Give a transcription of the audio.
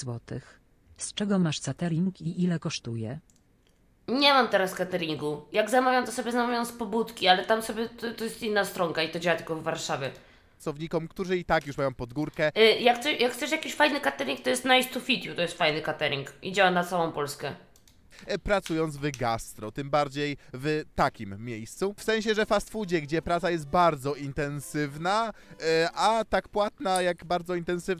złotych. Z czego masz catering i ile kosztuje? Nie mam teraz cateringu. Jak zamawiam, to sobie zamawiam z pobudki, ale tam sobie to, to jest inna stronka i to działa tylko w Warszawie. Pracownikom, którzy i tak już mają podgórkę. Y, jak, chcesz, jak chcesz jakiś fajny catering, to jest Nice to Fit You, to jest fajny catering i działa na całą Polskę e, pracując w gastro, tym bardziej w takim miejscu. W sensie, że fast foodzie, gdzie praca jest bardzo intensywna, e, a tak płatna jak bardzo intensywna.